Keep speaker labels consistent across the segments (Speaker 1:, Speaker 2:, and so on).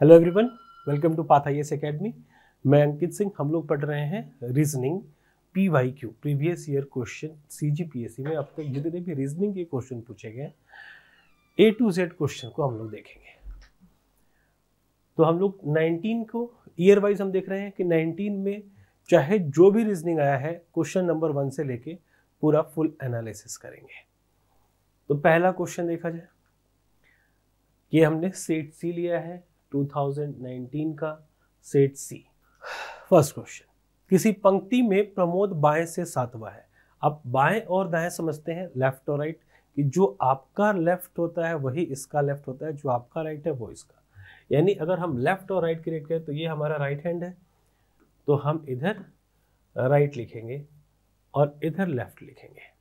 Speaker 1: Hello everyone welcome to path I academy मैं अंकित सिंह हम लोग पढ़ रहे हैं reasoning P Y Q previous year question C G P S C में आपको जितने भी रीजनिंग के क्वेश्चन पूछे गए ए टू जेड क्वेश्चन को हम लोग देखेंगे तो हम लोग 19 को ईयर वाइज हम देख रहे हैं कि 19 में चाहे जो भी रीजनिंग आया है क्वेश्चन नंबर वन से लेके पूरा फुल एनालिसिस करेंगे तो पहला क्वेश्चन देखा जाए कि हमने सेट सी लिया है 2019 का सेट सी फर्स्ट क्वेश्चन किसी पंक्ति में प्रमोद बाएं से सातवा है अब बाएं और दाएं समझते हैं लेफ्ट और राइट कि जो आपका लेफ्ट होता है वही इसका लेफ्ट होता है जो आपका राइट है वो इसका यानी अगर हम लेफ्ट और राइट क्रिएट करें तो ये हमारा राइट हैंड है तो हम इधर राइट लिखेंगे और इधर लेफ्ट लिखेंगे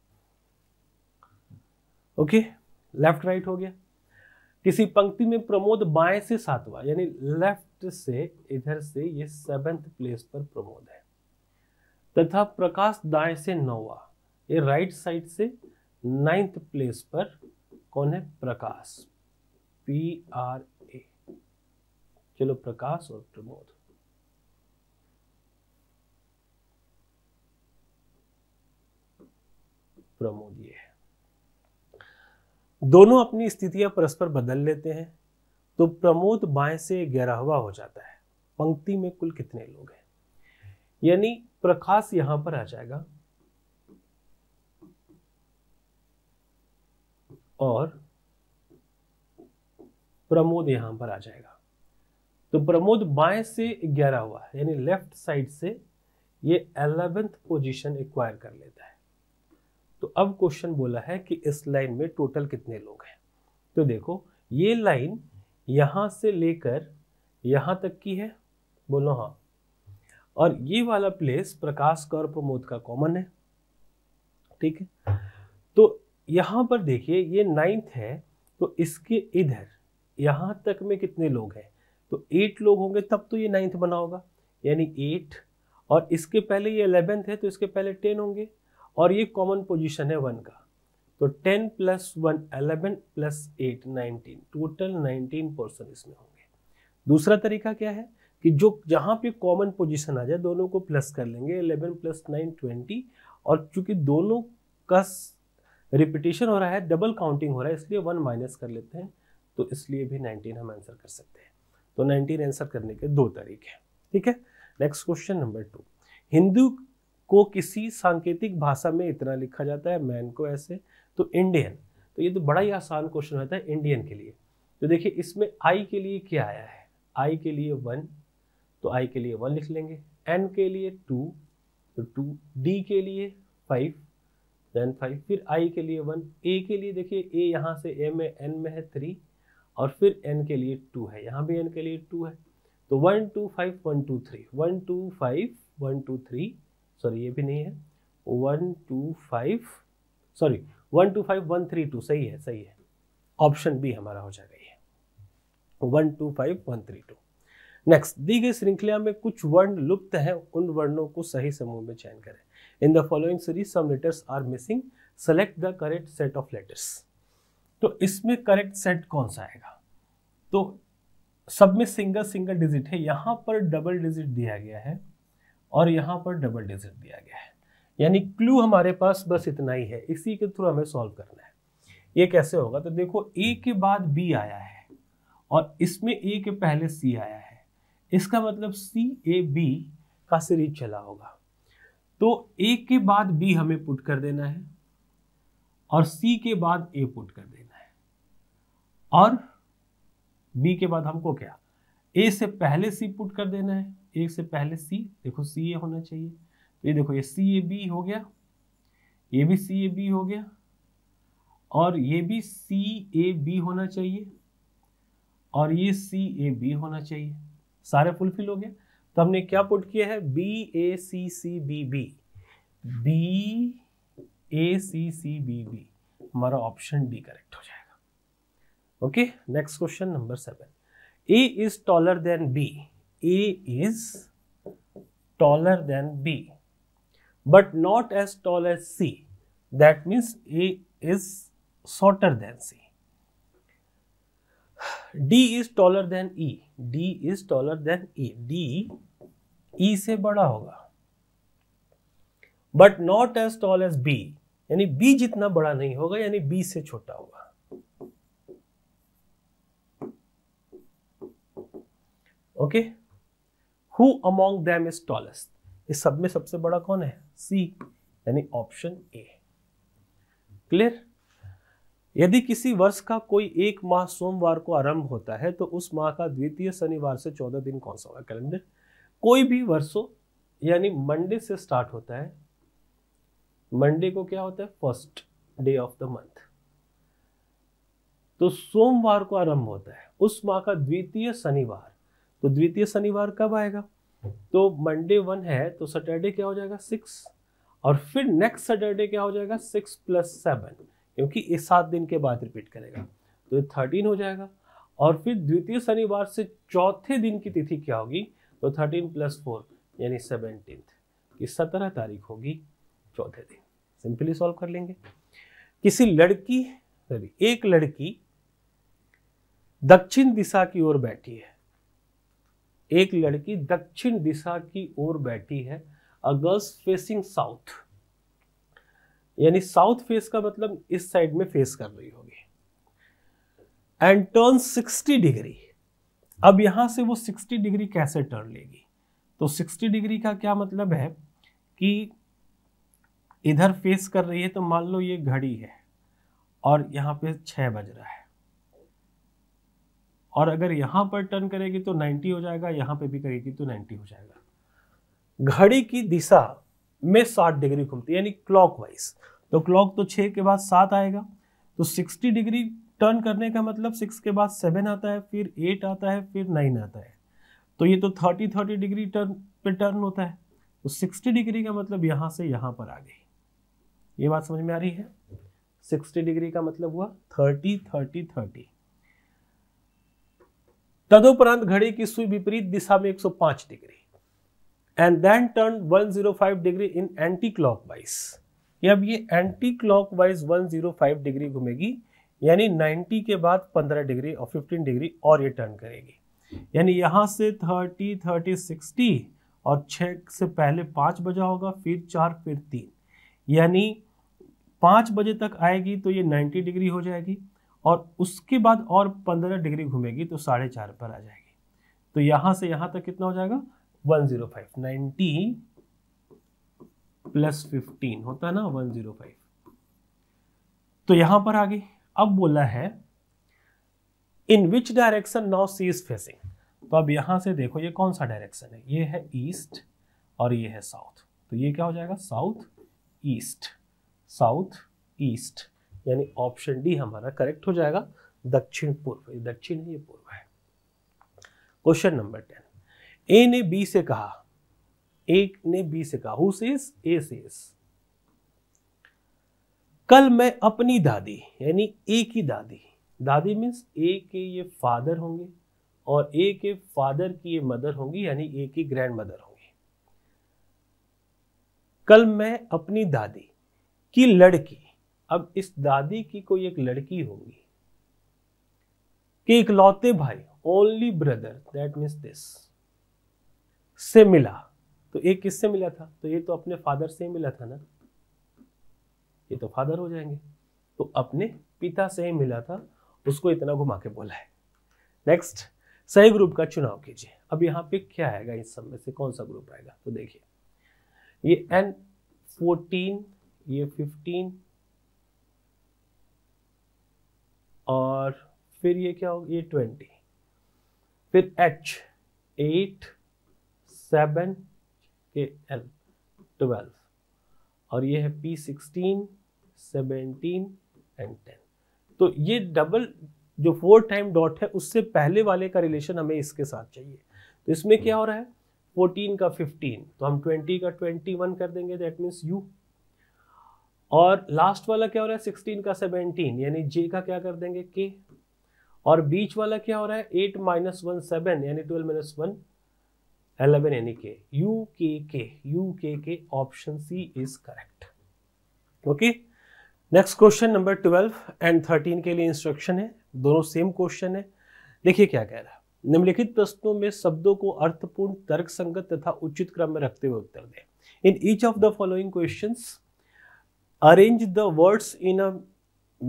Speaker 1: ओके लेफ्ट राइट हो गया किसी पंक्ति में प्रमोद बाएं से सातवा यानी लेफ्ट से इधर से ये सेवेंथ प्लेस पर प्रमोद है तथा प्रकाश दाएं से नौवा ये राइट साइड से नाइन्थ प्लेस पर कौन है प्रकाश पी आर ए चलो प्रकाश और प्रमोद प्रमोद ये है दोनों अपनी स्थितियां परस्पर बदल लेते हैं तो प्रमोद बाएं से ग्यारहवा हो जाता है पंक्ति में कुल कितने लोग हैं यानी प्रकाश यहां पर आ जाएगा और प्रमोद यहां पर आ जाएगा तो प्रमोद बाएं से ग्यारह हुआ यानी लेफ्ट साइड से ये एलेवेंथ पोजीशन एक्वायर कर लेता है तो अब क्वेश्चन बोला है कि इस लाइन में टोटल कितने लोग हैं तो देखो ये लाइन यहां से लेकर यहां तक की है बोलो हाँ और ये वाला प्लेस प्रकाश का और प्रमोद का कॉमन है ठीक है तो यहां पर देखिए ये नाइन्थ है तो इसके इधर यहां तक में कितने लोग हैं तो एट लोग होंगे तब तो ये नाइन्थ बना होगा यानी एट और इसके पहले ये अलेवेंथ है तो इसके पहले टेन होंगे और ये कॉमन पोजीशन है वन का तो ten plus one eleven plus eight nineteen total nineteen person इसमें होंगे दूसरा तरीका क्या है कि जो जहां पे कॉमन पोजीशन आ जाए दोनों को प्लस कर लेंगे अलेवन प्लस नाइन ट्वेंटी और चूंकि दोनों का रिपीटेशन हो रहा है डबल काउंटिंग हो रहा है इसलिए वन माइनस कर लेते हैं तो इसलिए भी नाइनटीन हम आंसर कर सकते हैं तो नाइनटीन आंसर करने के दो तरीके हैं ठीक है next question number two Hindu को किसी सांकेतिक भाषा में इतना लिखा जाता है मैन को ऐसे तो इंडियन तो ये तो बड़ा ही आसान क्वेश्चन रहता है इंडियन के लिए तो देखिए इसमें आई के लिए क्या आया है आई के लिए वन तो आई के लिए वन लिख लेंगे एन के लिए टू तो टू डी के लिए फाइव देन फाइव फिर आई के लिए वन ए के लिए देखिए ए यहाँ से ए में एन में है थ्री और फिर एन के लिए टू है यहाँ भी एन के लिए टू है तो one two five one two three one two five one two three sorry ये भी नहीं है one two five sorry one two five one three two सही है सही है ऑप्शन बी हमारा हो जाएगा ये one two five one three two next दी गई श्रृंखला में कुछ वर्ण लुप्त हैं उन वर्णों को सही समूह में चयन करें in the following series some letters are missing select the correct set of letters तो इसमें करेक्ट सेट कौन सा आएगा तो सब में सिंगल सिंगल डिजिट है यहां पर डबल डिजिट दिया गया है और यहाँ पर डबल डिजिट दिया गया है यानी क्लू हमारे पास बस इतना ही है इसी के थ्रू हमें सॉल्व करना है ये कैसे होगा तो देखो ए के बाद बी आया है और इसमें ए के पहले सी आया है इसका मतलब सी ए बी का सीरीज चला होगा तो ए के बाद बी हमें पुट कर देना है और सी के बाद ए पुट कर देना है और बी के बाद हमको क्या ए से पहले सी पुट कर देना है एक से पहले सी देखो सी ए होना चाहिए तो ये देखो ये सी ए बी हो गया ये भी सी ए बी हो गया और ये भी सी ए बी होना चाहिए और ये सी ए बी होना चाहिए सारे फुलफिल हो गए तो हमने क्या पुट किया है B A C C B B B A C C B B हमारा ऑप्शन डी करेक्ट हो जाएगा okay next question number seven A is taller than B A is taller than B but not as tall as C. That means A is shorter than C. D is taller than E. D is taller than E. D E से बड़ा होगा but not as tall as B यानी B जितना बड़ा नहीं होगा यानी B से छोटा होगा okay okay? Who among them is tallest इस सब में सबसे बड़ा कौन है सी यानी ऑप्शन ए क्लियर यदि किसी वर्ष का कोई एक माह सोमवार को आरंभ होता है तो उस माह का द्वितीय शनिवार से चौदह दिन कौन सा होगा कैलेंडर कोई भी वर्षो यानी मंडे से स्टार्ट होता है मंडे को क्या होता है first day of the month तो सोमवार को आरंभ होता है उस माह का द्वितीय शनिवार तो द्वितीय शनिवार कब आएगा तो मंडे वन है तो सैटरडे क्या हो जाएगा सिक्स और फिर नेक्स्ट सैटरडे क्या हो जाएगा सिक्स प्लस सेवन क्योंकि इस सात दिन के बाद रिपीट करेगा तो थर्टीन हो जाएगा और फिर द्वितीय शनिवार से चौथे दिन की तिथि क्या होगी तो थर्टीन प्लस फोर यानी सेवनटीन की सत्रह तारीख होगी चौथे दिन सिंपली सॉल्व कर लेंगे किसी लड़की सॉरी एक लड़की दक्षिण दिशा की ओर बैठी है एक लड़की दक्षिण दिशा की ओर बैठी है अ गर्ल्स फेसिंग साउथ यानी साउथ फेस का मतलब इस साइड में फेस कर रही होगी एंड टर्न 60 डिग्री अब यहां से वो 60 डिग्री कैसे टर्न लेगी तो 60 डिग्री का क्या मतलब है कि इधर फेस कर रही है तो मान लो ये घड़ी है और यहां पे छह बज रहा है और अगर यहाँ पर टर्न करेगी तो 90 हो जाएगा यहाँ पे भी करेगी तो 90 हो जाएगा घड़ी की दिशा में 60 डिग्री घूमती है यानी वाइज तो क्लॉक तो 6 के बाद 7 आएगा तो 60 डिग्री टर्न करने का मतलब 6 के बाद 7 आता है फिर 8 आता है फिर 9 आता है तो ये तो 30 30 डिग्री टर्न पे टर्न होता है तो 60 डिग्री का मतलब यहाँ से यहाँ पर आ गई ये बात समझ में आ रही है सिक्सटी डिग्री का मतलब हुआ थर्टी थर्टी थर्टी तदुपरांत घड़ी की सुई विपरीत दिशा में 105 degree and then turn 105 degree in anticlockwise अब ये एंटी क्लॉक क्लॉकवाइज 105 डिग्री घूमेगी यानी 90 के बाद 15 डिग्री और 15 डिग्री और ये टर्न करेगी यानी यहाँ से 30, 30, 60 और 6 से पहले 5 बजा होगा फिर 4, फिर 3 यानी 5 बजे तक आएगी तो ये 90 डिग्री हो जाएगी और उसके बाद और पंद्रह डिग्री घूमेगी तो साढ़े चार पर आ जाएगी तो यहां से यहां तक कितना हो जाएगा one zero five ninety plus fifteen होता है ना वन जीरो फाइव तो यहां पर आ गई अब बोला है in which direction now C is facing तो अब यहां से देखो ये कौन सा डायरेक्शन है ये है ईस्ट और ये है साउथ तो ये क्या हो जाएगा साउथ ईस्ट साउथ ईस्ट यानी ऑप्शन डी हमारा करेक्ट हो जाएगा दक्षिण पूर्व दक्षिण ये पूर्व है क्वेश्चन नंबर टेन ए ने बी से कहा ए ने बी से कहा हु सेस ए सेस कल मैं अपनी दादी यानी ए की दादी दादी मीन्स ए के ये फादर होंगे और ए के फादर की ये मदर होंगी यानी ए की ग्रैंड मदर होंगी कल मैं अपनी दादी की लड़की अब इस दादी की कोई एक लड़की होगी कि इकलौते भाई only brother that means this से मिला तो ये किससे मिला था तो ये तो अपने फादर से ही मिला था ना ये तो फादर हो जाएंगे तो अपने पिता से ही मिला था उसको इतना घुमा के बोला है नेक्स्ट सही ग्रुप का चुनाव कीजिए अब यहाँ पे क्या आएगा इस सब में से कौन सा ग्रुप आएगा तो देखिए ये एन फोर्टीन ये फिफ्टीन और फिर ये क्या होगा ये ट्वेंटी फिर H eight seven K L twelve और ये है P sixteen seventeen and ten तो ये डबल जो फोर टाइम डॉट है उससे पहले वाले का रिलेशन हमें इसके साथ चाहिए तो इसमें क्या हो रहा है 14 का 15 तो हम 20 का 21 कर देंगे दैट मीन्स यू और लास्ट वाला क्या हो रहा है सिक्सटीन का सेवनटीन यानी जे का क्या कर देंगे के और बीच वाला क्या हो रहा है एट माइनस वन सेवन यानी ट्वेल्व माइनस वन एलेवन यानी K U K K U K के option C is correct okay next question number twelve and thirteen के लिए इंस्ट्रक्शन है दोनों सेम क्वेश्चन है देखिए क्या कह रहा है निम्नलिखित प्रश्नों में शब्दों को अर्थपूर्ण तर्क संगत तथा उचित क्रम में रखते हुए उत्तर दें in each of the following questions arrange the words in a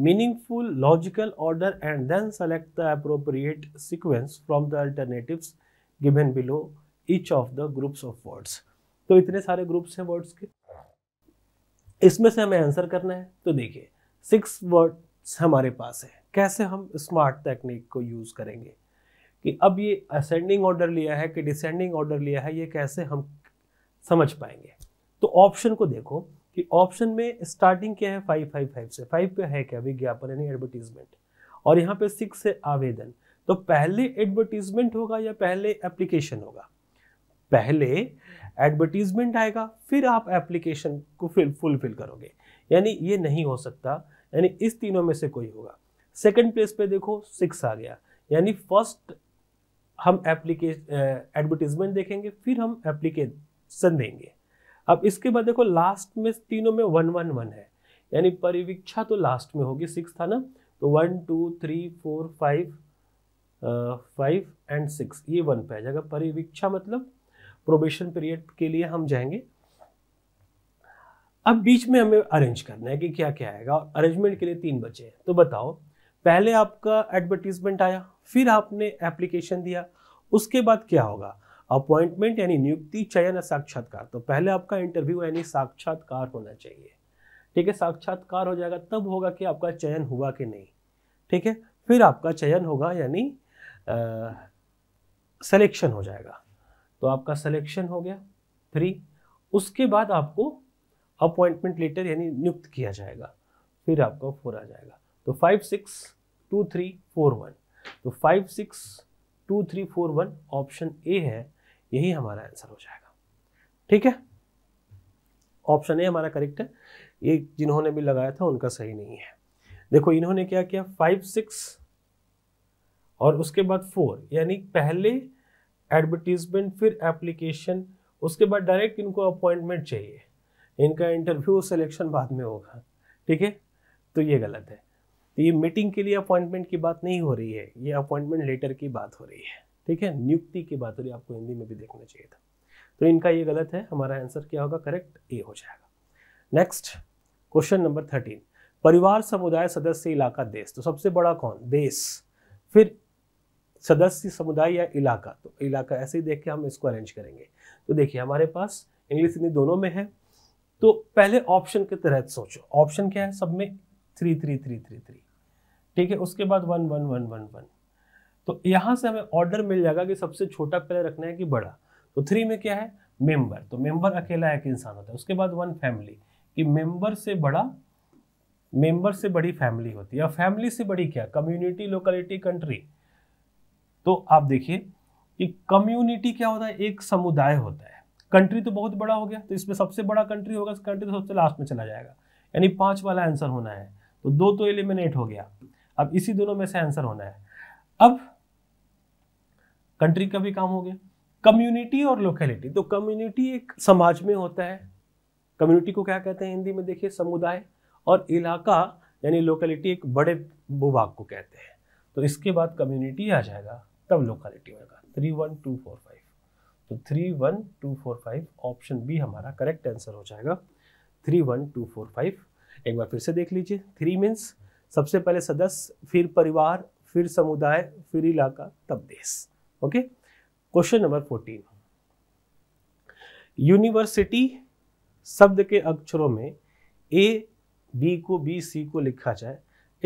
Speaker 1: meaningful logical order and then select the appropriate sequence from the alternatives given below each of the groups of words तो इतने सारे groups हैं words के इसमें से हमें answer करना है तो देखिए सिक्स वर्ड्स हमारे पास है कैसे हम स्मार्ट टेक्निक को यूज करेंगे कि अब ये असेंडिंग ऑर्डर लिया है कि डिसेंडिंग ऑर्डर लिया है ये कैसे हम समझ पाएंगे तो ऑप्शन को देखो कि ऑप्शन में स्टार्टिंग क्या है फाइव फाइव फाइव से फाइव पे है क्या विज्ञापन यानी एडवर्टीजमेंट और यहाँ पे सिक्स है आवेदन तो पहले एडवर्टीजमेंट होगा या पहले एप्लीकेशन होगा पहले एडवर्टीजमेंट आएगा फिर आप एप्लीकेशन को फिल फुलफिल करोगे यानी ये नहीं हो सकता यानी इस तीनों में से कोई होगा सेकंड प्लेस पे देखो सिक्स आ गया यानी फर्स्ट हम एप्लीकेशन एडवर्टीजमेंट देखेंगे फिर हम एप्लीकेशन देंगे अब इसके बाद देखो लास्ट में तीनों में वन वन वन है यानी परिवीक्षा तो लास्ट में होगी सिक्स था ना तो one two three four five five and six ये वन पे आ जाएगा परिवीक्षा मतलब प्रोबेशन पीरियड के लिए हम जाएंगे अब बीच में हमें अरेंज करना है कि क्या क्या आएगा अरेंजमेंट के लिए तीन बचे हैं तो बताओ पहले आपका एडवर्टीजमेंट आया फिर आपने एप्लीकेशन दिया उसके बाद क्या होगा अपॉइंटमेंट यानी नियुक्ति चयन या साक्षात्कार तो पहले आपका इंटरव्यू यानी साक्षात्कार होना चाहिए ठीक है साक्षात्कार हो जाएगा तब होगा कि आपका चयन हुआ कि नहीं ठीक है फिर आपका चयन होगा यानी सिलेक्शन हो जाएगा तो आपका सिलेक्शन हो गया थ्री उसके बाद आपको अपॉइंटमेंट लेटर यानी नियुक्त किया जाएगा फिर आपका फोर आ जाएगा तो five six two three four one तो five six two three four one option A है यही हमारा आंसर हो जाएगा ठीक है ऑप्शन ए हमारा करेक्ट है ये जिन्होंने भी लगाया था उनका सही नहीं है देखो इन्होंने क्या किया फाइव सिक्स और उसके बाद फोर यानी पहले एडवर्टीजमेंट फिर एप्लीकेशन उसके बाद डायरेक्ट इनको अपॉइंटमेंट चाहिए इनका इंटरव्यू सिलेक्शन बाद में होगा ठीक है तो ये गलत है तो ये मीटिंग के लिए अपॉइंटमेंट की बात नहीं हो रही है ये अपॉइंटमेंट लेटर की बात हो रही है ठीक है नियुक्ति की बात हो रही आपको हिंदी में भी देखना चाहिए था तो इनका ये गलत है हमारा आंसर क्या होगा करेक्ट ए हो जाएगा नेक्स्ट क्वेश्चन नंबर थर्टीन परिवार समुदाय सदस्य इलाका देश तो सबसे बड़ा कौन देश फिर सदस्य समुदाय या इलाका तो इलाका ऐसे ही देख के हम इसको अरेंज करेंगे तो देखिए हमारे पास इंग्लिश हिंदी दोनों में है तो पहले ऑप्शन के तहत सोचो ऑप्शन क्या है सब में three three three three three ठीक है उसके बाद one one one one one तो यहाँ से हमें ऑर्डर मिल जाएगा कि सबसे छोटा पिलर रखना है कि बड़ा तो थ्री में क्या है मेंबर तो मेंबर अकेला एक इंसान होता है उसके बाद वन फैमिली कि मेंबर से बड़ा मेंबर से बड़ी फैमिली होती है या फैमिली से बड़ी क्या कम्युनिटी लोकलिटी कंट्री तो आप देखिए कि कम्युनिटी क्या होता है एक समुदाय होता है कंट्री तो बहुत बड़ा हो गया तो इसमें सबसे बड़ा कंट्री होगा कंट्री तो सबसे लास्ट में चला जाएगा यानी पांच वाला आंसर होना है तो दो तो एलिमिनेट हो गया अब इसी दोनों में से आंसर होना है अब कंट्री का भी काम हो गया कम्युनिटी और लोकेलिटी तो कम्युनिटी एक समाज में होता है कम्युनिटी को क्या कहते हैं हिंदी में देखिए समुदाय और इलाका यानी लोकेलिटी एक बड़े भूभाग को कहते हैं तो इसके बाद कम्युनिटी आ जाएगा तब लोकेलिटी होगा three one two four five तो three one two four five option B हमारा करेक्ट आंसर हो जाएगा three one two four five एक बार फिर से देख लीजिए थ्री मीन्स सबसे पहले सदस्य फिर परिवार फिर समुदाय फिर इलाका तब देश okay question number fourteen university शब्द के अक्षरों में ए बी को बी सी को लिखा जाए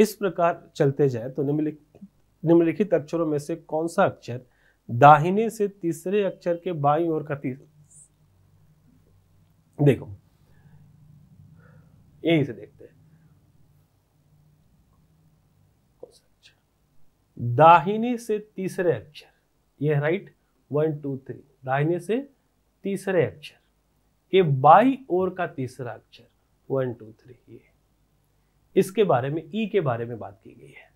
Speaker 1: इस प्रकार चलते जाए तो निम्नलिखित निम्नलिखित अक्षरों में से कौन सा अक्षर दाहिने से तीसरे अक्षर के बाई और का देखो यहीं से देखते हैं दाहिने से तीसरे अक्षर ये राइट वन टू थ्री दाहिने से तीसरे अक्षर ये बाई ओर का तीसरा अक्षर वन टू थ्री ये इसके बारे में ई के बारे में बात की गई है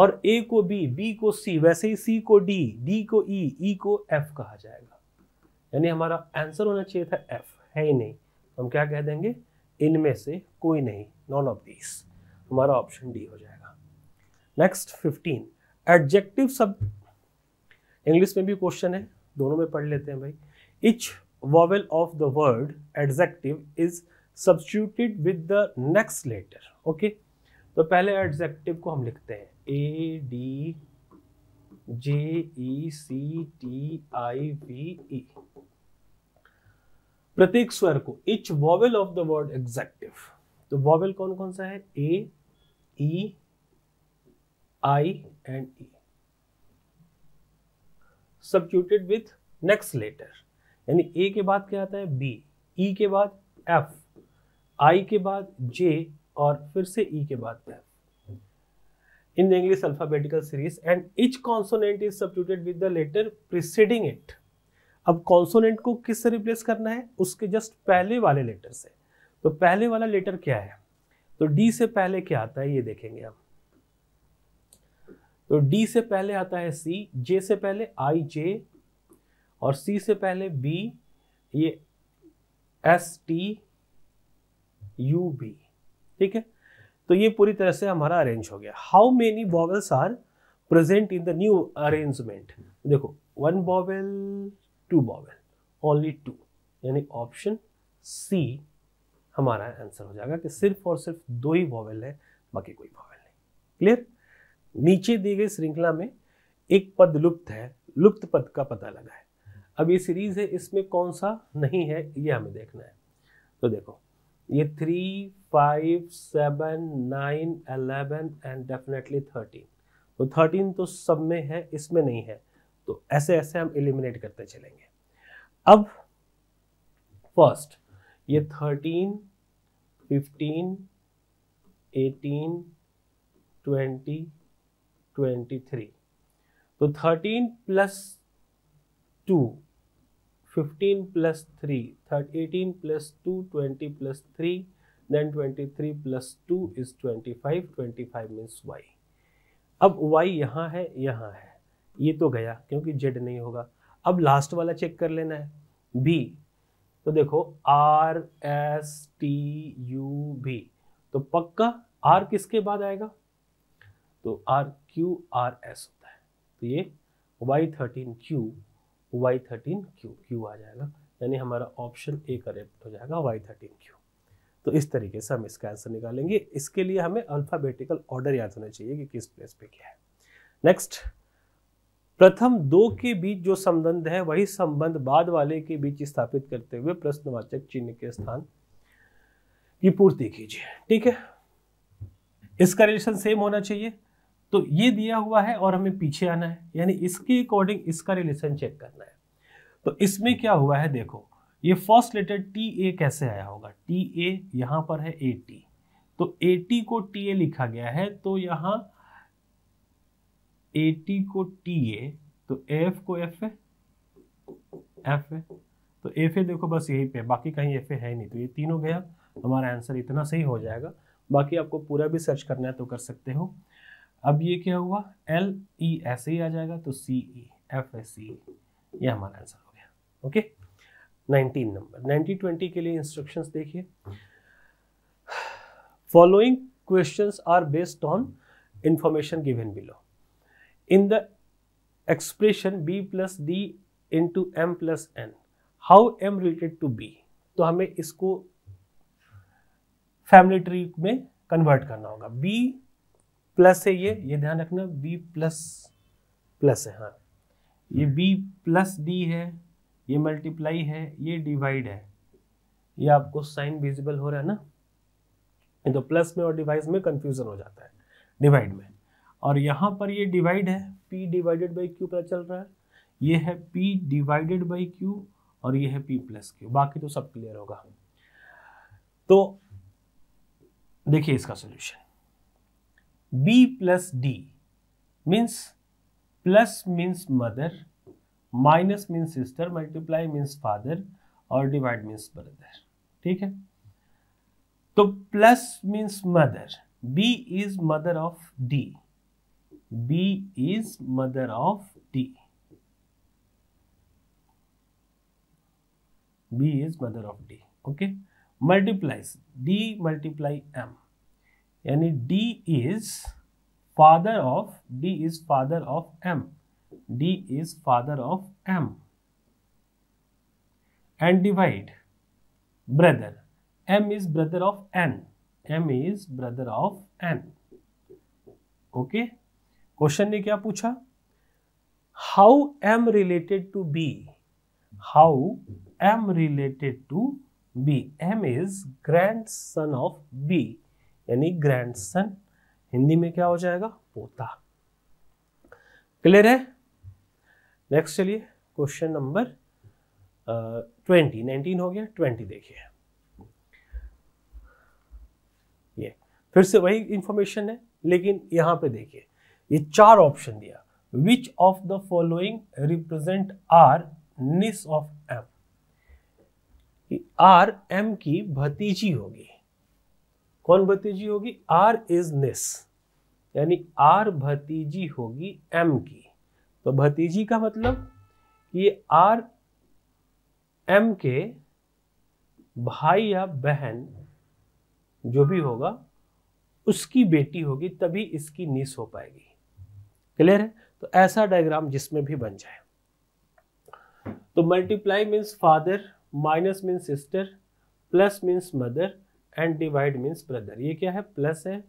Speaker 1: और ए को बी बी को सी वैसे ही सी को डी डी को ई e, ई e को एफ कहा जाएगा यानी हमारा आंसर होना चाहिए था एफ है ही नहीं हम क्या कह देंगे इनमें से कोई नहीं नॉन ऑफ दीज हमारा ऑप्शन डी हो जाएगा नेक्स्ट फिफ्टीन एडजेक्टिव सब इंग्लिश में भी क्वेश्चन है दोनों में पढ़ लेते हैं भाई each vowel of the word adjective is substituted with the next letter okay तो पहले एडजेक्टिव को हम लिखते हैं A D J E C T I V E प्रत्येक स्वर को each vowel of the word adjective तो वॉवल कौन कौन सा है A E I and E substituted with next letter यानी ए के बाद क्या आता है बी ई e के बाद एफ आई के बाद जे और फिर से ई e के बाद F in the English alphabetical series and each consonant is substituted with the letter preceding it अब कॉन्सोनेंट को किस से रिप्लेस करना है उसके जस्ट पहले वाले लेटर से तो पहले वाला लेटर क्या है तो डी से पहले क्या आता है ये देखेंगे हम तो डी से पहले आता है सी जे से पहले आई जे और सी से पहले बी ये एस टी यू बी ठीक है तो ये पूरी तरह से हमारा अरेंज हो गया how many vowels are present in the new arrangement देखो one vowel two vowel only two यानी ऑप्शन सी हमारा आंसर हो जाएगा कि सिर्फ और सिर्फ दो ही बॉबल है बाकी कोई बॉबल नहीं क्लियर नीचे दी गई श्रृंखला में एक पद लुप्त है लुप्त पद का पता लगा है अब ये सीरीज है इसमें कौन सा नहीं है ये हमें देखना है तो देखो ये three five seven nine eleven and definitely thirteen तो थर्टीन तो सब में है इसमें नहीं है तो ऐसे ऐसे हम एलिमिनेट करते चलेंगे अब फर्स्ट ये thirteen fifteen eighteen twenty twenty three तो thirteen plus two fifteen plus three थर्ट eighteen plus two twenty plus three then twenty three plus two is twenty five twenty five means Y अब Y यहाँ है यहाँ है ये तो गया क्योंकि जेड नहीं होगा अब लास्ट वाला चेक कर लेना है बी तो देखो R S T U B तो पक्का आर किसके बाद आएगा तो आर क्यू आर एस होता है तो ये Y thirteen Q Y thirteen Q Q आ जाएगा यानी हमारा ऑप्शन ए करेक्ट हो जाएगा वाई थर्टीन क्यू तो इस तरीके से हम इसका आंसर निकालेंगे इसके लिए हमें अल्फ़ाबेटिकल ऑर्डर याद होना चाहिए कि किस प्लेस पे क्या है नेक्स्ट प्रथम दो के बीच जो संबंध है वही संबंध बाद वाले के बीच स्थापित करते हुए प्रश्नवाचक चिन्ह के स्थान की पूर्ति कीजिए ठीक है इसका रिलेशन सेम होना चाहिए तो ये दिया हुआ है और हमें पीछे आना है यानी इसके अकॉर्डिंग इसका रिलेशन चेक करना है तो इसमें क्या हुआ है देखो ये फर्स्ट लेटर टी ए कैसे आया होगा टी ए यहाँ पर है ए टी तो ए टी को टी ए लिखा गया है तो यहां ए टी को टी ए तो एफ को एफ है एफ है तो एफ ए देखो बस यही पे बाकी कहीं एफ ए है नहीं तो ये तीन हो गया हमारा आंसर इतना सही हो जाएगा बाकी आपको पूरा भी सर्च करना है तो कर सकते हो अब ये क्या हुआ एल ई ऐसे ही आ जाएगा तो सी ई एफ एस सी ये हमारा आंसर हो गया okay nineteen number nineteen twenty के लिए इंस्ट्रक्शन देखिए following question are based on information given below in the expression B plus D into M plus N how M related to B तो हमें इसको family tree में convert करना होगा B plus है ये ये ध्यान रखना बी प्लस प्लस है हाँ ये बी प्लस डी है ये मल्टीप्लाई है ये डिवाइड है ये आपको साइन विजिबल हो रहा है ना तो प्लस में और डिवाइड में कंफ्यूजन हो जाता है डिवाइड में और यहाँ पर ये डिवाइड है पी डिवाइडेड बाई क्यू पता चल रहा है ये है पी डिवाइडेड बाई क्यू और ये है पी प्लस क्यू बाकी तो सब क्लियर होगा तो देखिए इसका solution b plus d means plus means mother minus means sister multiply means father और डिवाइड मीन्स ब्रदर ठीक है तो plus means mother B is mother of D B is mother of D B is mother of D okay multiplies D multiply M यानी D is father of D is father of M D is father of M and divide brother M is brother of N M is brother of N okay question ne kya pucha how M related to B how M related to B M is grandson of B यानी grandson Hindi में क्या हो जाएगा पोता clear है next चलिए question number twenty nineteen हो गया ट्वेंटी देखिए ये फिर से वही इंफॉर्मेशन है लेकिन यहां पे देखिए ये चार ऑप्शन दिया which of the following represent R niece of M R M की भतीजी होगी कौन भतीजी होगी आर इज निस यानी आर भतीजी होगी एम की तो भतीजी का मतलब ये आर एम के भाई या बहन जो भी होगा उसकी बेटी होगी तभी इसकी नीस हो पाएगी क्लियर है तो ऐसा डायग्राम जिसमें भी बन जाए तो multiply means father minus means sister plus means mother and divide means brother ये क्या है प्लस है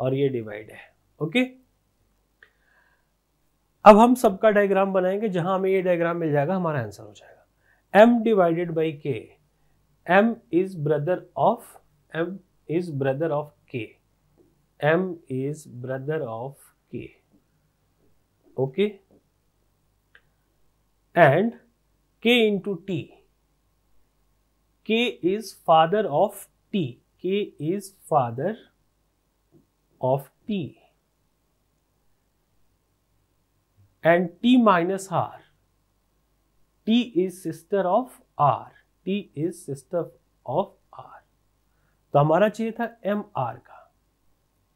Speaker 1: और ये डिवाइड है ओके अब हम सबका डायग्राम बनाएंगे जहां हमें ये डायग्राम मिल जाएगा हमारा आंसर हो जाएगा M divided by K M is brother of M is brother of K M is brother of K okay and K into T K is father of T K is father of T and T minus R T is sister of R T is sister of R तो हमारा चाहिए था M R का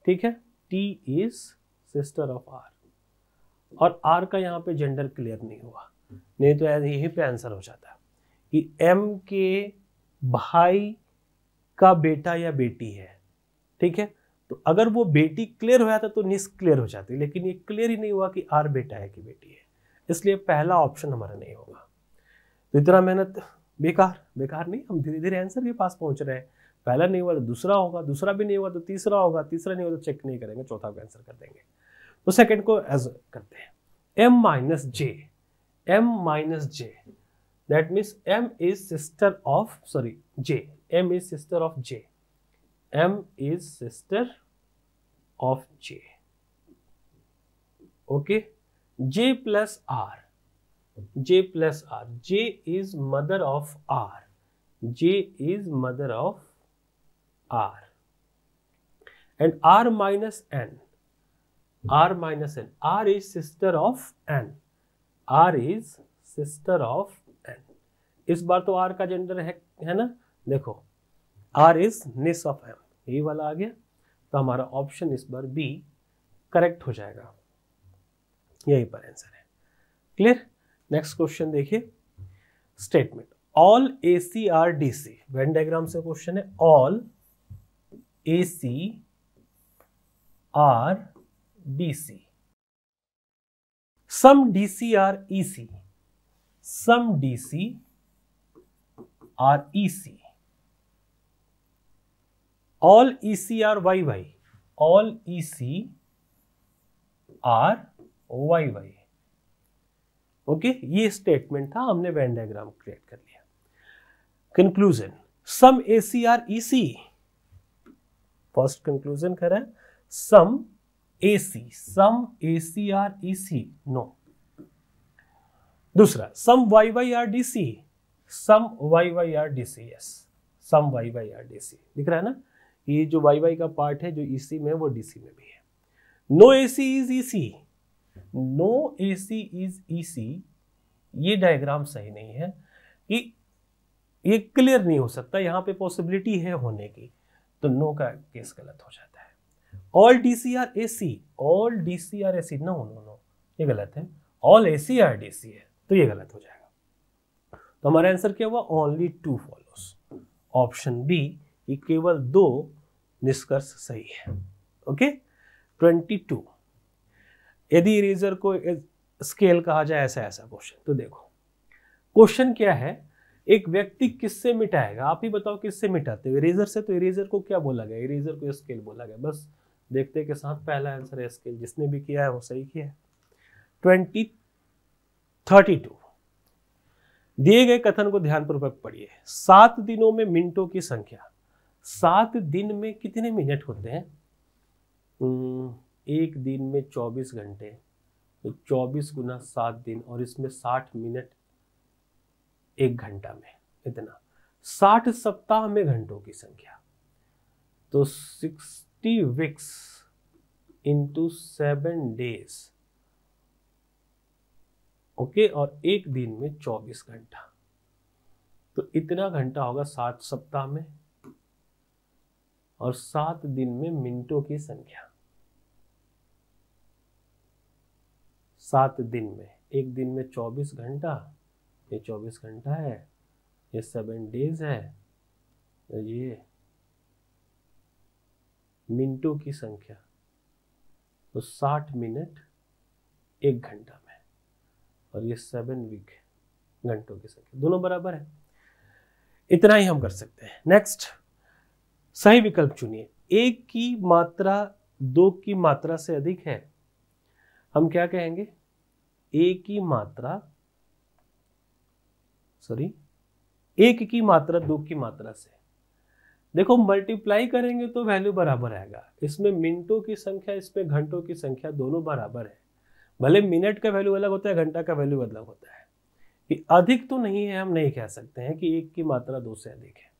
Speaker 1: ठीक है T is sister of R और R का यहां पे जेंडर क्लियर नहीं हुआ नहीं तो यही पे आंसर हो जाता कि एम के भाई का बेटा या बेटी है ठीक है तो अगर वो बेटी क्लियर हो जाता तो निस क्लियर हो जाती लेकिन ये क्लियर ही नहीं हुआ कि आर बेटा है कि बेटी है इसलिए पहला ऑप्शन हमारा नहीं होगा तो इतना मेहनत बेकार बेकार नहीं हम धीरे धीरे आंसर के पास पहुंच रहे हैं पहला नहीं हुआ तो दूसरा होगा दूसरा भी नहीं हुआ तो तीसरा होगा तीसरा नहीं हुआ तो चेक नहीं करेंगे चौथा को आंसर कर देंगे तो सेकेंड को एज करते हैं M minus J M minus J that means M is sister of sorry J. M is sister of J. M is sister of J. Okay. J plus R. J plus R. J is mother of R. J is mother of R. And R minus N. R minus N. R is sister of N. R is sister of N. इस बार तो R का gender है है ना देखो R is niece of M वाला आ गया तो हमारा ऑप्शन इस बार बी करेक्ट हो जाएगा यही पर आंसर है क्लियर नेक्स्ट क्वेश्चन देखिए statement all A C are D C Venn diagram से क्वेश्चन है all A C are D C some D C are E C some D C are E C all E C are Y Y all E C are Y Y okay ये statement था हमने Venn diagram create कर लिया conclusion some A C are E C first conclusion करें सम A C some A C are E C no दूसरा some Y Y are D C some Y Y are D C yes some Y Y are D C दिख रहा है ना ये जो Y Y का part है जो ईसी e में वो डीसी में भी है no A C is E C no A C is E C ये डायग्राम सही नहीं है कि ये क्लियर नहीं हो सकता यहां पे पॉसिबिलिटी है होने की तो नो का केस गलत हो जाता है all D C are A C all D C are A C no no no ये गलत है all A C are D C है तो ये गलत हो जाएगा तो हमारा आंसर क्या हुआ only two follows option B ये केवल दो निष्कर्ष सही है ओके ट्वेंटी टू यदि इरेजर को स्केल कहा जाए ऐसा ऐसा क्वेश्चन तो देखो क्वेश्चन क्या है एक व्यक्ति किससे मिटाएगा आप ही बताओ किससे मिटाते हो इरेजर से तो इरेजर को क्या बोला गया इरेजर को स्केल बोला गया बस देखते के साथ पहला आंसर है स्केल जिसने भी किया है वो सही किया है ट्वेंटी थर्टी टू दिए गए कथन को ध्यानपूर्वक पढ़िए सात दिनों में मिनटों की संख्या सात दिन में कितने मिनट होते हैं एक दिन में चौबीस घंटे तो चौबीस गुना सात दिन और इसमें साठ मिनट एक घंटा में इतना साठ सप्ताह में घंटों की संख्या तो sixty weeks into seven days okay और एक दिन में चौबीस घंटा तो इतना घंटा होगा सात सप्ताह में और सात दिन में मिनटों की संख्या सात दिन में एक दिन में चौबीस घंटा ये चौबीस घंटा है ये सेवन डेज है ये मिनटों की संख्या तो साठ मिनट एक घंटा में और ये सेवन वीक घंटों की संख्या दोनों बराबर है इतना ही हम कर सकते हैं नेक्स्ट सही विकल्प चुनिए एक की मात्रा दो की मात्रा से अधिक है हम क्या कहेंगे एक की मात्रा सॉरी एक की मात्रा दो की मात्रा से देखो मल्टीप्लाई करेंगे तो वैल्यू बराबर आएगा इसमें मिनटों की संख्या इसमें घंटों की संख्या दोनों बराबर है भले मिनट का वैल्यू अलग होता है घंटा का वैल्यू अलग होता है कि अधिक तो नहीं है हम नहीं कह सकते हैं कि एक की मात्रा दो से अधिक है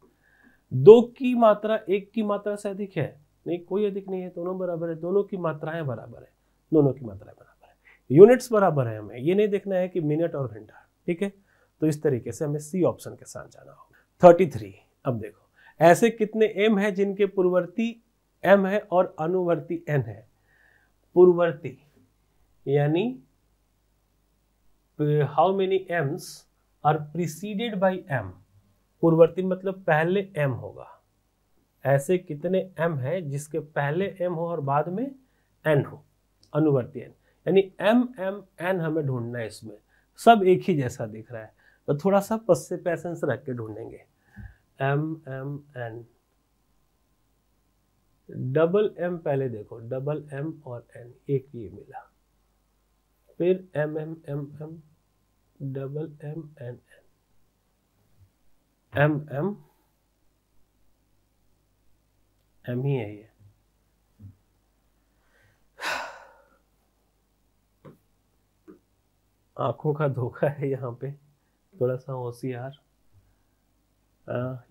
Speaker 1: दो की मात्रा एक की मात्रा से अधिक है नहीं कोई अधिक नहीं है दोनों बराबर है दोनों की मात्राएं बराबर है दोनों की मात्राएं बराबर है यूनिट्स बराबर है हमें ये नहीं देखना है कि मिनट और घंटा ठीक है तो इस तरीके से हमें सी ऑप्शन के साथ जाना होगा थर्टी थ्री अब देखो ऐसे कितने एम है जिनके पूर्ववर्ती एम है और अनुवर्ती एन है पूर्ववर्ती यानी how many Ms are preceded by M पूर्ववर्ती मतलब पहले एम होगा ऐसे कितने एम हैं जिसके पहले एम हो और बाद में एन हो अनुवर्ती एन यानी एम एम एन हमें ढूंढना है इसमें सब एक ही जैसा दिख रहा है तो थोड़ा सा पस से पैसेंस रख के ढूंढेंगे M M N double M पहले देखो डबल एम और एन एक ये मिला फिर M M M M double M N M M M ही e है ये आंखों का धोखा है यहाँ पे थोड़ा सा होशियार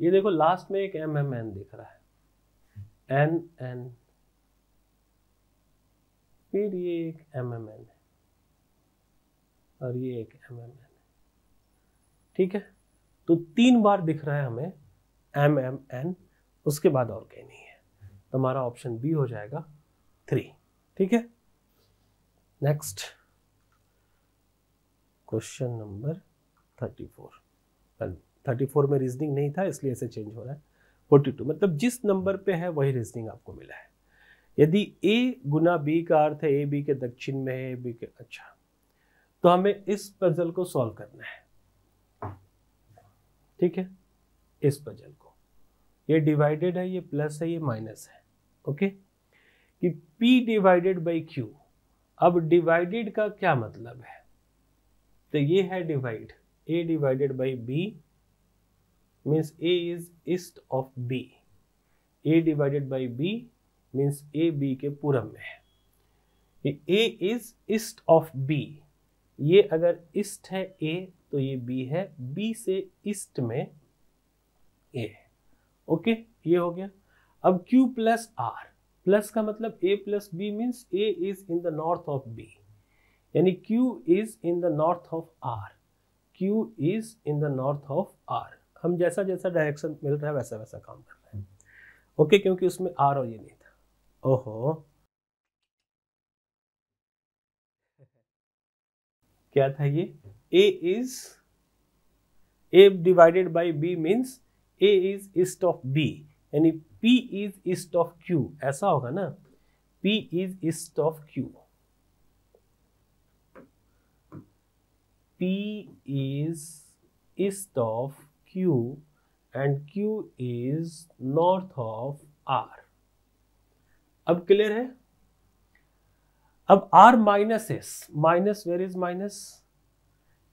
Speaker 1: ये देखो लास्ट में एक एम एम एन दिख रहा है एन एन फिर ये एक एम एम एन है और ये एक एम एम एन है ठीक है तो तीन बार दिख रहा है हमें एम एम एन उसके बाद और कहीं नहीं है तो हमारा ऑप्शन बी हो जाएगा थ्री ठीक है next question number thirty four thirty four में रीजनिंग नहीं था इसलिए इसे चेंज हो रहा है फोर्टी टू मतलब जिस नंबर पे है वही रीजनिंग आपको मिला है यदि ए गुना बी का अर्थ है ए बी के दक्षिण में है ए बी के अच्छा तो हमें इस पजल को सॉल्व करना है ठीक है इस पजल को ये डिवाइडेड है ये प्लस है ये माइनस है ओके कि P डिवाइडेड बाई Q अब डिवाइडेड का क्या मतलब है तो ये है divide A divided by B means A is east of B A divided by B means A B के पूरब में है A is east of B ये अगर ईस्ट है ए तो ये B है B से ईस्ट में A है ओके ये हो गया अब Q प्लस आर प्लस का मतलब A plus B means A is in the north of B यानी Q is in the north of R Q is in the north of R हम जैसा जैसा डायरेक्शन मिल रहा है वैसा वैसा काम कर रहे हैं ओके okay, क्योंकि उसमें आर और ये नहीं था ओहो क्या था ये A is A divided by B means A is east of B and if P is east of Q aisa hoga na P is east of Q P is east of Q and Q is north of R ab clear hai ab R minus s minus where is minus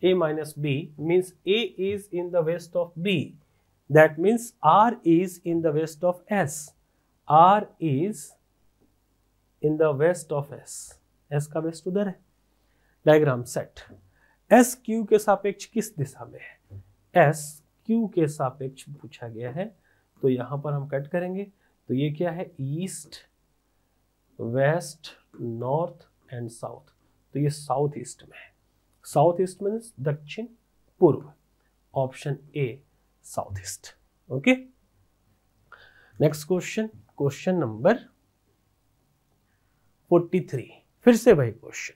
Speaker 1: a minus b means a is in the west of b. That means r is in the west of s. r is in the west of s. s का west उधर है diagram set s q के सापेक्ष किस दिशा में है s q के सापेक्ष पूछा गया है तो यहाँ पर हम कट करेंगे तो ये क्या है east west north and south तो ये साउथ ईस्ट में है साउथ ईस्ट मीन दक्षिण पूर्व option A south east okay next question question number 43 फिर से वही क्वेश्चन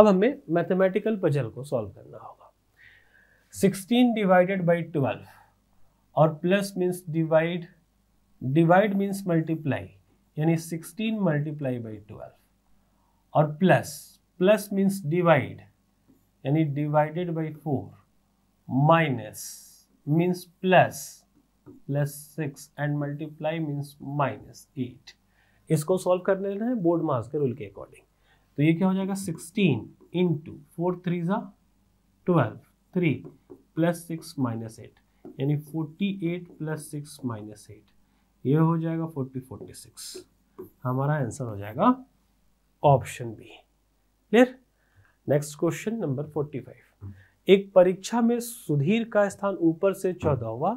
Speaker 1: अब हमें मैथमेटिकल पजल को सॉल्व करना होगा 16 डिवाइडेड बाय 12 और plus means divide divide means multiply यानी 16 मल्टीप्लाई बाई 12 और प्लस प्लस मींस डिवाइड यानी divided by four minus means plus plus six and multiply means minus eight इसको सॉल्व कर लेना है बोर्ड मास के रूल के अकॉर्डिंग तो ये क्या हो जाएगा sixteen into four threes are twelve three plus six minus eight यानी forty eight plus six minus eight ये हो जाएगा फोर्टी फोर्टी सिक्स हमारा आंसर हो जाएगा option B clear next question number forty five एक परीक्षा में सुधीर का स्थान ऊपर से hmm. चौदहवा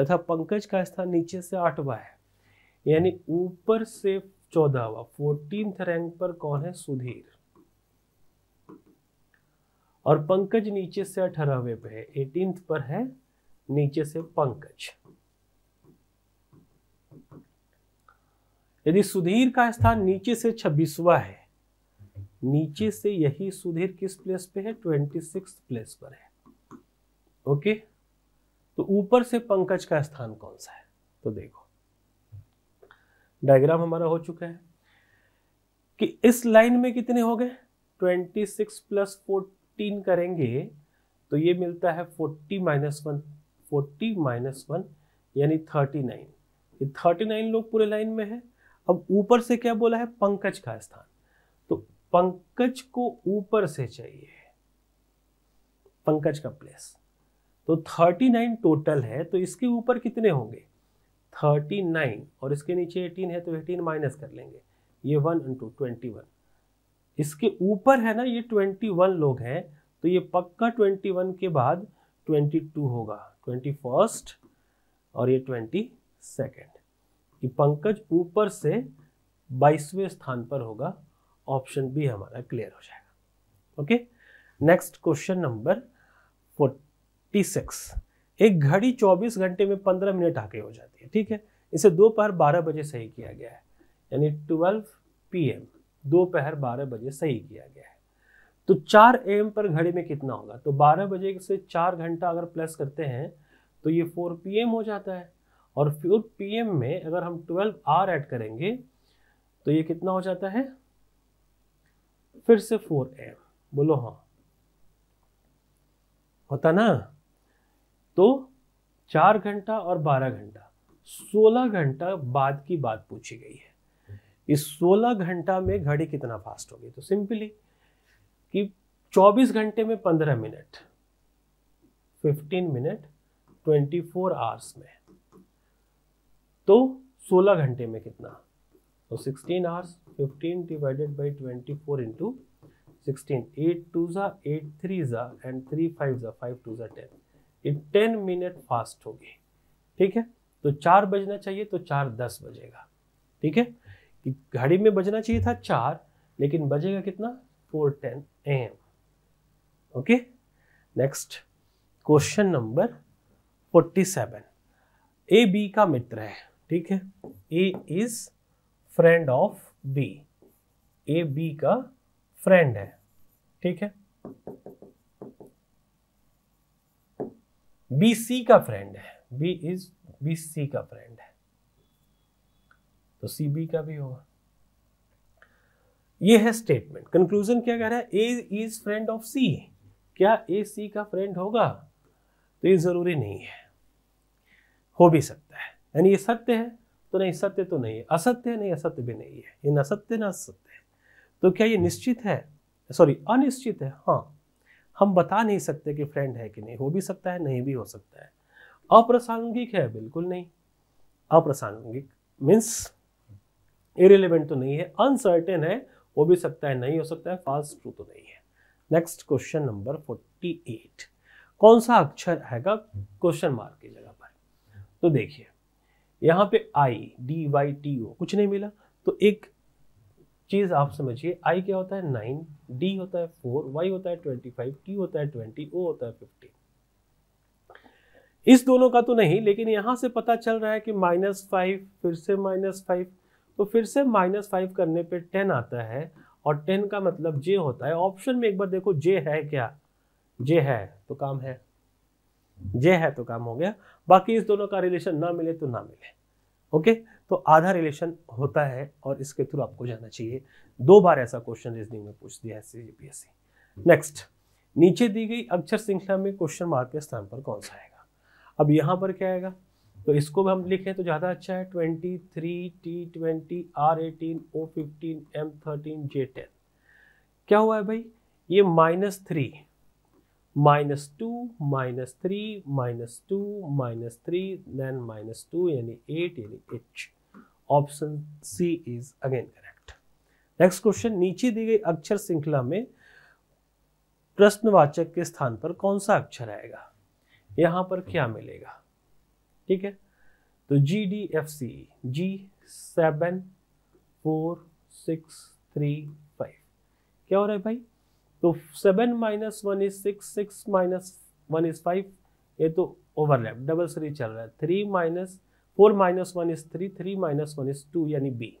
Speaker 1: तथा पंकज का स्थान नीचे से आठवा है यानी hmm. ऊपर से चौदहवा फोर्टीन रैंक पर कौन है सुधीर और पंकज नीचे से अठारहवे पे है एटीन पर है नीचे से पंकज यदि सुधीर का स्थान नीचे से छब्बीसवा है नीचे से यही सुधीर किस प्लेस पे है ट्वेंटी सिक्स प्लेस पर है ओके तो ऊपर से पंकज का स्थान कौन सा है तो देखो डायग्राम हमारा हो चुका है कि इस लाइन में कितने हो गए 26 प्लस 14 करेंगे तो ये मिलता है 40 minus one forty minus one यानी 39 ये 39 लोग पूरे लाइन में है अब ऊपर से क्या बोला है पंकज का स्थान पंकज को ऊपर से चाहिए पंकज का प्लेस तो 39 टोटल है तो इसके ऊपर कितने होंगे 39 और इसके नीचे 18 है तो 18 माइनस कर लेंगे ये वन इंटू ट्वेंटी इसके ऊपर है ना ये 21 लोग हैं तो ये पक्का 21 के बाद 22 होगा ट्वेंटी फर्स्ट और ये ट्वेंटी सेकेंड पंकज ऊपर से बाईसवें स्थान पर होगा ऑप्शन बी हमारा क्लियर हो जाएगा okay next question number forty six एक घड़ी चौबीस घंटे में पंद्रह मिनट आगे हो जाती है ठीक है इसे दोपहर बारह बजे सही किया गया है यानी ट्वेल्व पी एम दोपहर बारह बजे सही किया गया है तो चार ए एम पर घड़ी में कितना होगा तो बारह बजे से चार घंटा अगर प्लस करते हैं तो ये फोर पी एम हो जाता है और फोर एम में अगर हम ट्वेल्व आर ऐड करेंगे तो ये कितना हो जाता है फिर से फोर एम बोलो हाँ होता ना तो चार घंटा और बारह घंटा सोलह घंटा बाद की बात पूछी गई है इस सोलह घंटा में घड़ी कितना फास्ट होगी तो सिंपली कि चौबीस घंटे में पंद्रह minute fifteen minute twenty four hours में तो सोलह घंटे में कितना तो sixteen hours fifteen divided by twenty four into 16 8 2s are 8 3s are and 3 5s are 5 2s are 10 ये 10 मिनट फास्ट हो गए ठीक है तो चार बजना चाहिए तो चार दस बजेगा ठीक है कि घड़ी में बजना चाहिए था चार लेकिन बजेगा कितना four ten A M okay next question number forty seven A B का मित्र है ठीक है A is friend of B A B का फ्रेंड है ठीक है बी सी का फ्रेंड है बी इज बी सी का फ्रेंड है तो सी बी का भी होगा ये है स्टेटमेंट कंक्लूजन क्या कह रहा है A is friend of C क्या ए सी का फ्रेंड होगा तो ये जरूरी नहीं है हो भी सकता है यानी ये सत्य है तो नहीं सत्य तो नहीं है असत्य नहीं असत्य भी नहीं है इन असत्य ना असत्य तो क्या ये निश्चित है सॉरी अनिश्चित है हाँ हम बता नहीं सकते कि फ्रेंड है कि नहीं हो भी सकता है नहीं भी हो सकता है अप्रासंगिक है बिल्कुल नहीं अप्रासंगिक मीन्स इरेलीवेंट तो नहीं है अनसर्टेन है हो भी सकता है नहीं हो सकता है फॉल्स ट्रू तो नहीं है next question number forty eight कौन सा अक्षर आएगा क्वेश्चन मार्क की जगह पर तो देखिए यहाँ पे I D Y T O कुछ नहीं मिला तो एक चीज़ आप समझिए आई क्या होता है नाइन डी होता है फोर वाई होता है ट्वेंटी फाइव टी होता है ट्वेंटी ओ होता है फिफ्टी इस दोनों का तो नहीं लेकिन यहां से पता चल रहा है कि माइनस फाइव फिर से माइनस फाइव तो फिर से माइनस फाइव करने पे टेन आता है और टेन का मतलब जे होता है ऑप्शन में एक बार देखो जे है क्या जे है तो काम है जे है तो काम हो गया बाकी इस दोनों का रिलेशन ना मिले तो ना मिले ओके तो आधा रिलेशन होता है और इसके थ्रू आपको जाना चाहिए दो बार ऐसा क्वेश्चन रीजनिंग में पूछ दिया है सी नेक्स्ट नीचे दी गई अक्षर श्रृंखला में क्वेश्चन मार्क के स्थान पर कौन सा आएगा अब यहाँ पर क्या आएगा तो इसको भी हम लिखें तो ज़्यादा अच्छा है twenty three T twenty R eighteen O fifteen M thirteen J ten क्या हुआ है भाई ये minus three minus two minus three minus two minus three then minus two यानी एट यानी H option C is again correct next question नीचे दी गई अक्षर श्रृंखला में प्रश्नवाचक के स्थान पर कौन सा अक्षर आएगा यहां पर क्या मिलेगा ठीक है तो G D F C G seven four six three five क्या हो रहा है भाई तो seven minus one is six six minus one is five ये तो ओवरलैप डबल थ्री चल रहा है three minus four minus one is three three minus one is two यानी बी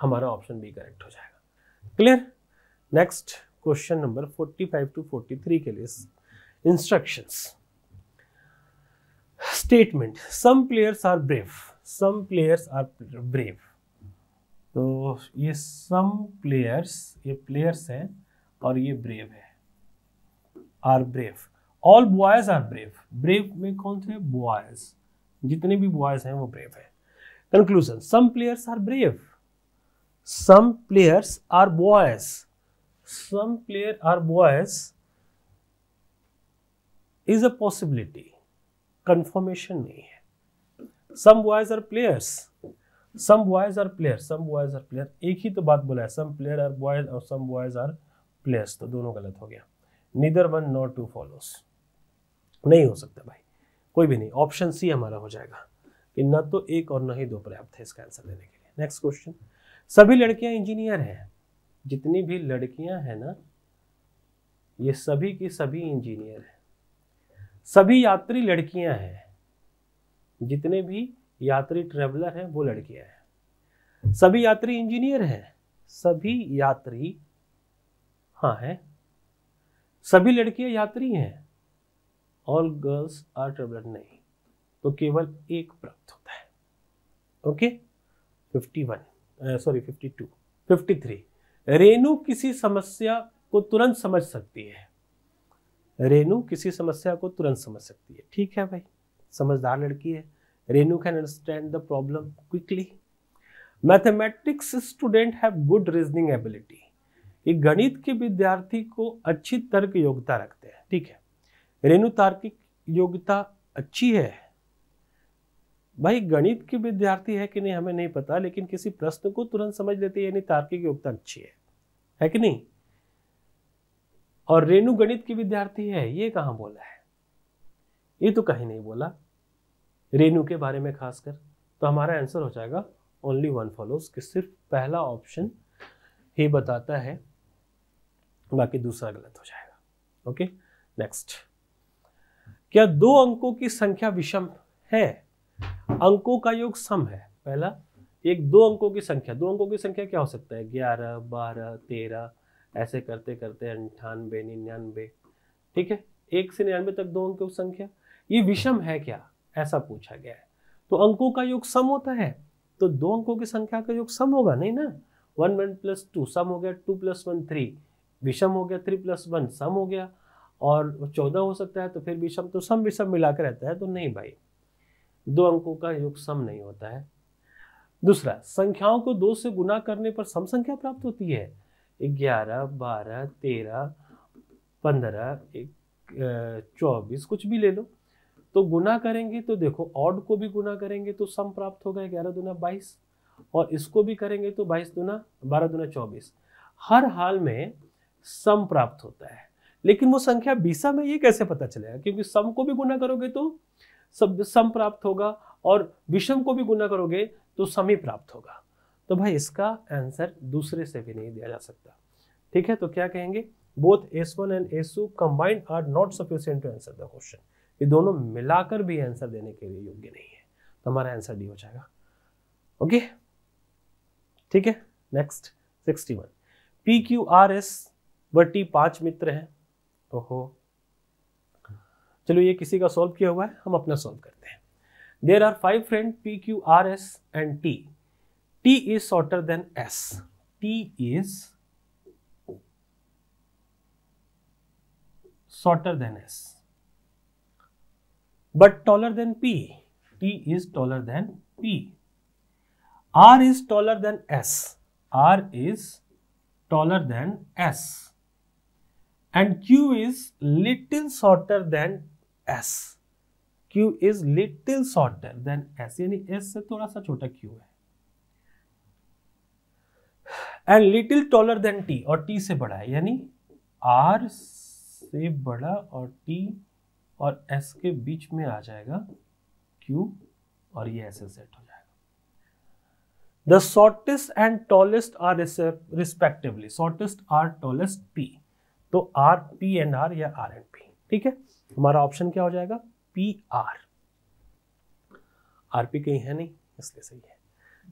Speaker 1: हमारा ऑप्शन बी करेक्ट हो जाएगा clear next question number forty five two forty three के लिए instruction statement some players are brave some players are brave तो ये some players ये players हैं और ये ब्रेव है are brave all boys are brave brave में कौन थे बॉयज जितने भी बॉयज हैं वो ब्रेव हैं conclusion some players are brave some players are boys some player are boys is a possibility confirmation नहीं है some boys are players some boys are player some boys are player एक ही तो बात बोला है सम प्लेयर आर बॉयज और सम boys are players तो दोनों गलत हो गया neither one not two follows नहीं हो सकता भाई कोई भी नहीं ऑप्शन सी हमारा हो जाएगा कि न तो एक और न ही दो पर्याप्त है इसका आंसर देने के लिए नेक्स्ट क्वेश्चन सभी लड़कियां इंजीनियर हैं जितनी भी लड़कियां हैं ना ये सभी की सभी इंजीनियर हैं सभी यात्री लड़कियां हैं जितने भी यात्री ट्रेवलर हैं वो लड़कियां हैं सभी यात्री इंजीनियर हैं सभी यात्री हाँ हैं सभी लड़कियां यात्री हैं ऑल गर्ल्स आर ट्रेवलर नहीं तो केवल एक प्राप्त होता है okay fifty one sorry fifty two fifty three Renu किसी समस्या को तुरंत समझ सकती है रेणु किसी समस्या को तुरंत समझ सकती है ठीक है भाई समझदार लड़की है Renu can understand the problem quickly mathematics student have good reasoning ability ये गणित के विद्यार्थी को अच्छी तर्क योग्यता रखते हैं ठीक है रेणु तार्किक योग्यता अच्छी है भाई गणित की विद्यार्थी है कि नहीं हमें नहीं पता लेकिन किसी प्रश्न को तुरंत समझ लेते यानी तार्किक योग्यता अच्छी है है कि नहीं और रेणु गणित की विद्यार्थी है ये कहां बोला है ये तो कहीं नहीं बोला रेणु के बारे में खासकर तो हमारा आंसर हो जाएगा ओनली वन फॉलोज कि सिर्फ पहला ऑप्शन ही बताता है बाकी दूसरा गलत हो जाएगा ओके नेक्स्ट क्या दो अंकों की संख्या विषम है अंकों का योग सम है पहला एक दो अंकों की संख्या दो अंकों की संख्या क्या हो सकता है ग्यारह बारह तेरह ऐसे करते करते अंठानबे निन्यानबे ठीक है एक से निन्यानबे तक दो अंकों की संख्या ये विषम है क्या ऐसा पूछा गया है तो अंकों का योग सम होता है तो दो अंकों की संख्या का योग सम होगा नहीं ना one one plus two sum हो गया टू प्लस वन थ्री विषम हो गया थ्री प्लस वन सम हो गया और चौदह हो सकता है तो फिर विषम तो सम विषम मिलाकर रहता है तो नहीं भाई दो अंकों का योग सम नहीं होता है दूसरा संख्याओं को दो से गुना करने पर सम संख्या प्राप्त होती है ग्यारह बारह तेरह पंद्रह चौबीस कुछ भी ले लो तो गुना करेंगे तो देखो ऑड को भी गुना करेंगे तो सम प्राप्त होगा ग्यारह दुना बाईस और इसको भी करेंगे तो बाईस दुना बारह दुना चौबीस हर हाल में सम प्राप्त होता है लेकिन वो संख्या बीसा में ये कैसे पता चलेगा क्योंकि सम को भी गुना करोगे तो सब सम प्राप्त होगा और विषम को भी गुना करोगे तो सम ही प्राप्त होगा तो भाई इसका आंसर दूसरे से भी नहीं दिया जा सकता ठीक है तो क्या कहेंगे both S one and S two combined are not sufficient to answer the question ये दोनों मिलाकर भी आंसर देने के लिए योग्य नहीं है तो हमारा आंसर डी हो जाएगा ओके ठीक है next sixty one P Q R S व पांच मित्र हैं ओहो चलो ये किसी का सॉल्व किया हुआ है हम अपना सॉल्व करते हैं there are five friend P Q R S and T T is shorter than S T is shorter than s but taller than p t is taller than p r is taller than s r is taller than s and Q is little shorter than S Q is little shorter than s यानी s से थोड़ा सा छोटा Q है and little taller than T और T से बड़ा है यानी आर से बड़ा और टी और एस के बीच में आ जाएगा क्यू और ये ऐसे सेट हो जाएगा the shortest and tallest are respectively shortest are tallest P तो आर पी एन आर या आर एन पी ठीक है हमारा ऑप्शन क्या हो जाएगा पी आर आर पी कहीं है नहीं इसलिए सही है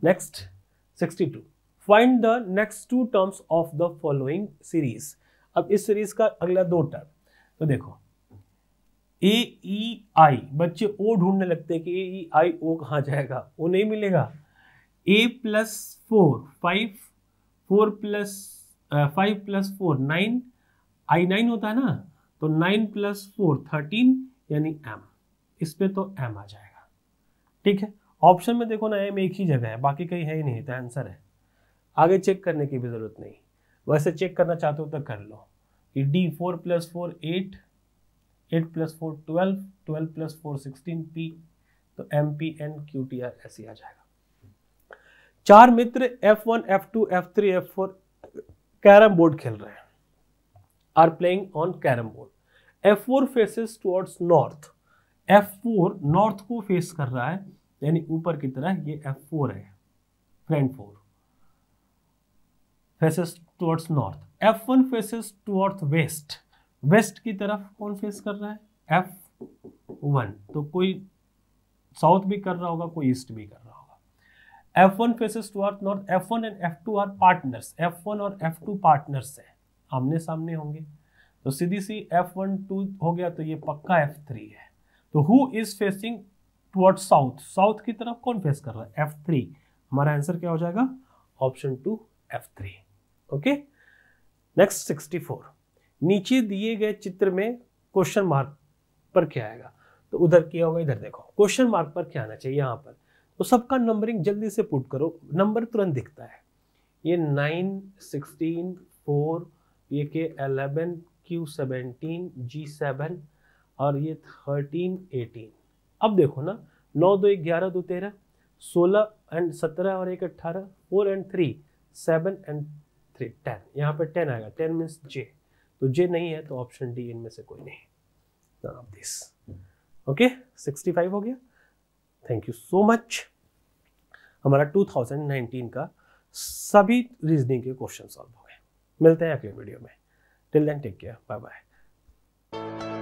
Speaker 1: next to find the next two terms of the following series अब इस सीरीज का अगला दो टर्म तो देखो ए ई आई बच्चे ओ ढूंढने लगते हैं कि ए ई आई ओ कहा जाएगा ओ नहीं मिलेगा A plus four five four plus five plus four nine I nine होता है ना तो नाइन प्लस फोर थर्टीन यानी एम इस पे तो एम आ जाएगा ठीक है ऑप्शन में देखो ना एम एक ही जगह है बाकी कहीं है ही नहीं तो आंसर है आगे चेक करने की भी ज़रूरत नहीं वैसे चेक करना चाहते हो तो कर लो कि D four plus four eight eight plus four twelve twelve plus four sixteen P तो M P N Q T R ऐसे आ जाएगा चार मित्र F one F two F three F four carrom board खेल रहे हैं are playing on carrom board F four faces towards north F four north को फेस कर रहा है यानी ऊपर की तरह ये एफ फोर है front four faces towards north F one faces towards west west की तरफ कौन फेस कर रहा है एफ वन तो कोई साउथ भी कर रहा होगा कोई ईस्ट भी कर रहा होगा F one faces toward north F one and F two are partners F one और एफ टू पार्टनर्स है आमने सामने होंगे तो सीधी सी एफ वन टू हो गया तो ये पक्का एफ थ्री है तो who is facing toward south south की तरफ कौन फेस कर रहा है एफ थ्री हमारा आंसर क्या हो जाएगा option two F three okay next sixty four नीचे दिए गए चित्र में क्वेश्चन मार्क पर क्या आएगा तो उधर किया होगा इधर देखो क्वेश्चन मार्क पर क्या आना चाहिए यहाँ पर तो सबका नंबरिंग जल्दी से पुट करो नंबर तुरंत दिखता है ये नाइन सिक्सटीन फोर ये K eleven Q seventeen G seven और ये थर्टीन एटीन अब देखो ना नौ दो ग्यारह दो तेरह सोलह एंड सत्रह और एक अट्ठारह four and three seven and three ten यहाँ पर टेन आएगा टेन मीन्स जे तो जे नहीं है तो ऑप्शन डी इनमें से कोई नहीं दिस ओके सिक्सटी फाइव हो गया थैंक यू सो मच हमारा टू थाउजेंड नाइनटीन का सभी रीजनिंग के क्वेश्चन सॉल्व हो मिलते हैं अगले वीडियो में till then take care bye bye